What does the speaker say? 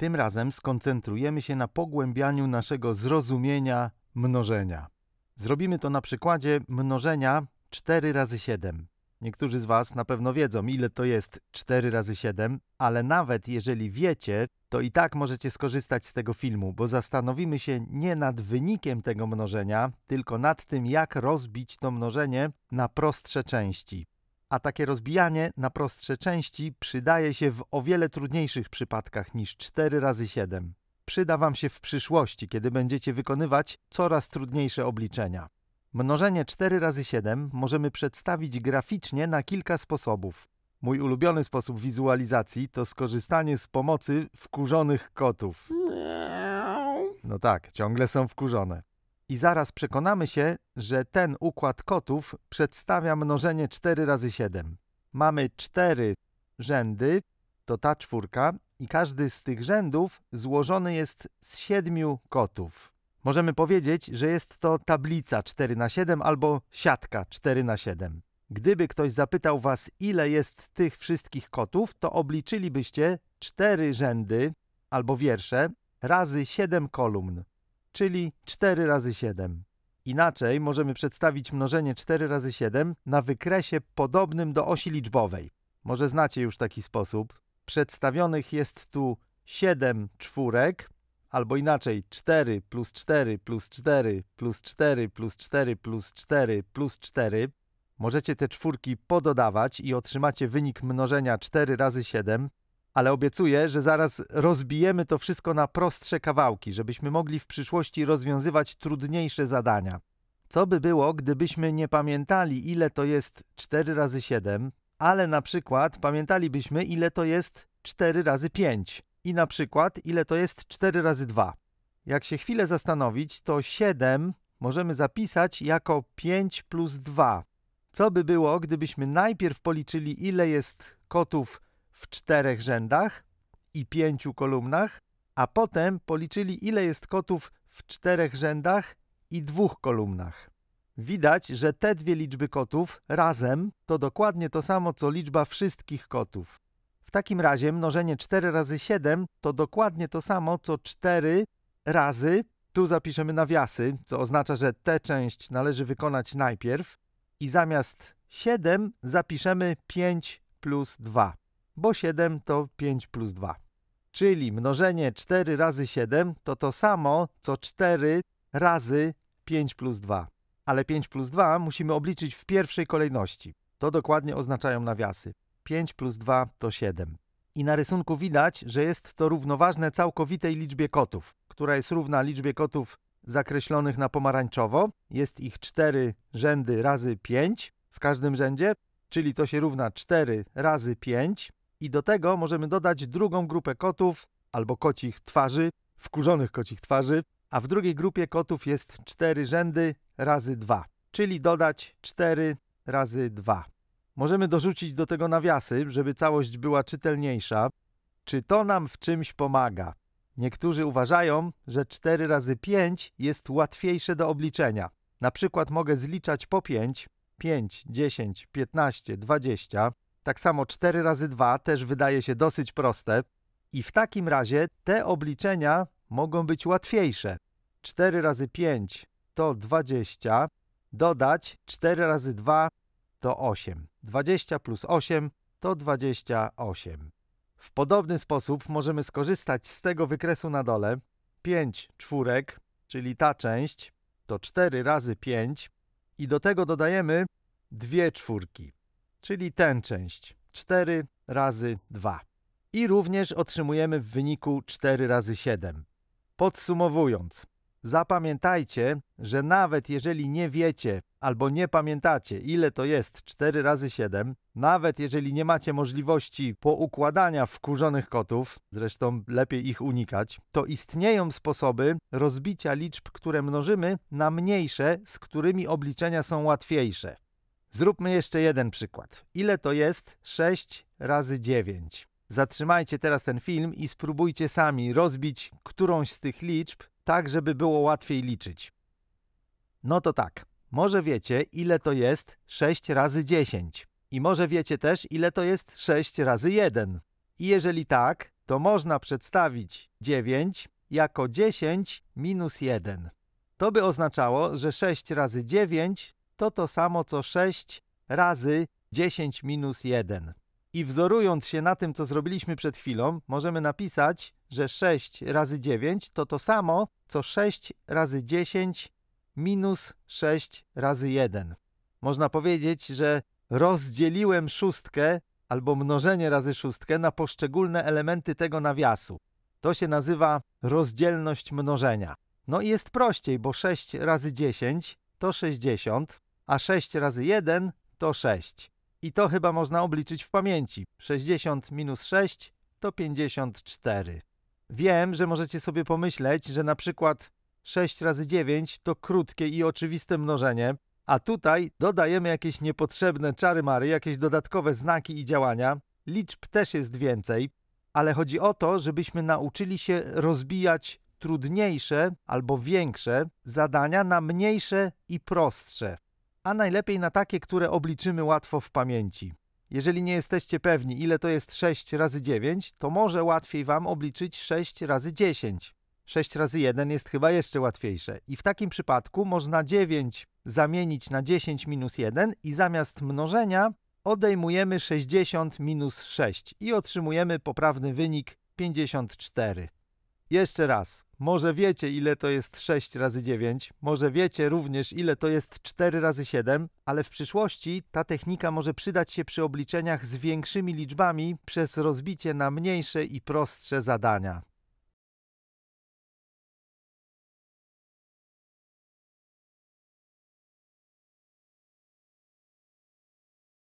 Tym razem skoncentrujemy się na pogłębianiu naszego zrozumienia mnożenia. Zrobimy to na przykładzie mnożenia 4 razy 7. Niektórzy z Was na pewno wiedzą, ile to jest 4 razy 7, ale nawet jeżeli wiecie, to i tak możecie skorzystać z tego filmu, bo zastanowimy się nie nad wynikiem tego mnożenia, tylko nad tym, jak rozbić to mnożenie na prostsze części a takie rozbijanie na prostsze części przydaje się w o wiele trudniejszych przypadkach niż 4 razy 7. Przyda Wam się w przyszłości, kiedy będziecie wykonywać coraz trudniejsze obliczenia. Mnożenie 4 razy 7 możemy przedstawić graficznie na kilka sposobów. Mój ulubiony sposób wizualizacji to skorzystanie z pomocy wkurzonych kotów. No tak, ciągle są wkurzone i zaraz przekonamy się, że ten układ kotów przedstawia mnożenie 4 razy 7. Mamy 4 rzędy, to ta czwórka, i każdy z tych rzędów złożony jest z 7 kotów. Możemy powiedzieć, że jest to tablica 4 na 7 albo siatka 4 na 7. Gdyby ktoś zapytał was, ile jest tych wszystkich kotów, to obliczylibyście 4 rzędy albo wiersze razy 7 kolumn czyli 4 razy 7. Inaczej możemy przedstawić mnożenie 4 razy 7 na wykresie podobnym do osi liczbowej. Może znacie już taki sposób. Przedstawionych jest tu 7 czwórek, albo inaczej 4 plus 4 plus 4 plus 4 plus 4 plus 4 plus 4. Możecie te czwórki pododawać i otrzymacie wynik mnożenia 4 razy 7, ale obiecuję, że zaraz rozbijemy to wszystko na prostsze kawałki, żebyśmy mogli w przyszłości rozwiązywać trudniejsze zadania. Co by było, gdybyśmy nie pamiętali, ile to jest 4 razy 7, ale na przykład pamiętalibyśmy, ile to jest 4 razy 5 i na przykład, ile to jest 4 razy 2. Jak się chwilę zastanowić, to 7 możemy zapisać jako 5 plus 2. Co by było, gdybyśmy najpierw policzyli, ile jest kotów w czterech rzędach i pięciu kolumnach, a potem policzyli ile jest kotów w czterech rzędach i dwóch kolumnach. Widać, że te dwie liczby kotów razem to dokładnie to samo co liczba wszystkich kotów. W takim razie mnożenie 4 razy 7 to dokładnie to samo co 4 razy, tu zapiszemy nawiasy, co oznacza, że tę część należy wykonać najpierw i zamiast 7 zapiszemy 5 plus 2 bo 7 to 5 plus 2. Czyli mnożenie 4 razy 7 to to samo, co 4 razy 5 plus 2. Ale 5 plus 2 musimy obliczyć w pierwszej kolejności. To dokładnie oznaczają nawiasy. 5 plus 2 to 7. I na rysunku widać, że jest to równoważne całkowitej liczbie kotów, która jest równa liczbie kotów zakreślonych na pomarańczowo. Jest ich 4 rzędy razy 5 w każdym rzędzie, czyli to się równa 4 razy 5. I do tego możemy dodać drugą grupę kotów albo kocich twarzy, wkurzonych kocich twarzy, a w drugiej grupie kotów jest 4 rzędy razy 2, czyli dodać 4 razy 2. Możemy dorzucić do tego nawiasy, żeby całość była czytelniejsza. Czy to nam w czymś pomaga? Niektórzy uważają, że 4 razy 5 jest łatwiejsze do obliczenia. Na przykład mogę zliczać po 5, 5, 10, 15, 20, tak samo 4 razy 2 też wydaje się dosyć proste. I w takim razie te obliczenia mogą być łatwiejsze. 4 razy 5 to 20, dodać 4 razy 2 to 8. 20 plus 8 to 28. W podobny sposób możemy skorzystać z tego wykresu na dole. 5 czwórek, czyli ta część, to 4 razy 5 i do tego dodajemy 2 czwórki czyli tę część 4 razy 2. I również otrzymujemy w wyniku 4 razy 7. Podsumowując, zapamiętajcie, że nawet jeżeli nie wiecie albo nie pamiętacie, ile to jest 4 razy 7, nawet jeżeli nie macie możliwości poukładania wkurzonych kotów, zresztą lepiej ich unikać, to istnieją sposoby rozbicia liczb, które mnożymy, na mniejsze, z którymi obliczenia są łatwiejsze. Zróbmy jeszcze jeden przykład. Ile to jest 6 razy 9? Zatrzymajcie teraz ten film i spróbujcie sami rozbić którąś z tych liczb, tak żeby było łatwiej liczyć. No to tak, może wiecie, ile to jest 6 razy 10. I może wiecie też, ile to jest 6 razy 1. I jeżeli tak, to można przedstawić 9 jako 10 minus 1. To by oznaczało, że 6 razy 9 to to samo co 6 razy 10 minus 1. I wzorując się na tym, co zrobiliśmy przed chwilą, możemy napisać, że 6 razy 9 to to samo co 6 razy 10 minus 6 razy 1. Można powiedzieć, że rozdzieliłem szóstkę albo mnożenie razy szóstkę na poszczególne elementy tego nawiasu. To się nazywa rozdzielność mnożenia. No i jest prościej, bo 6 razy 10 to 60, a 6 razy 1 to 6. I to chyba można obliczyć w pamięci. 60 minus 6 to 54. Wiem, że możecie sobie pomyśleć, że na przykład 6 razy 9 to krótkie i oczywiste mnożenie, a tutaj dodajemy jakieś niepotrzebne czary mary, jakieś dodatkowe znaki i działania. Liczb też jest więcej, ale chodzi o to, żebyśmy nauczyli się rozbijać trudniejsze albo większe zadania na mniejsze i prostsze a najlepiej na takie, które obliczymy łatwo w pamięci. Jeżeli nie jesteście pewni, ile to jest 6 razy 9, to może łatwiej Wam obliczyć 6 razy 10. 6 razy 1 jest chyba jeszcze łatwiejsze. I w takim przypadku można 9 zamienić na 10 minus 1 i zamiast mnożenia odejmujemy 60 minus 6 i otrzymujemy poprawny wynik 54. Jeszcze raz. Może wiecie, ile to jest 6 razy 9, może wiecie również, ile to jest 4 razy 7, ale w przyszłości ta technika może przydać się przy obliczeniach z większymi liczbami przez rozbicie na mniejsze i prostsze zadania.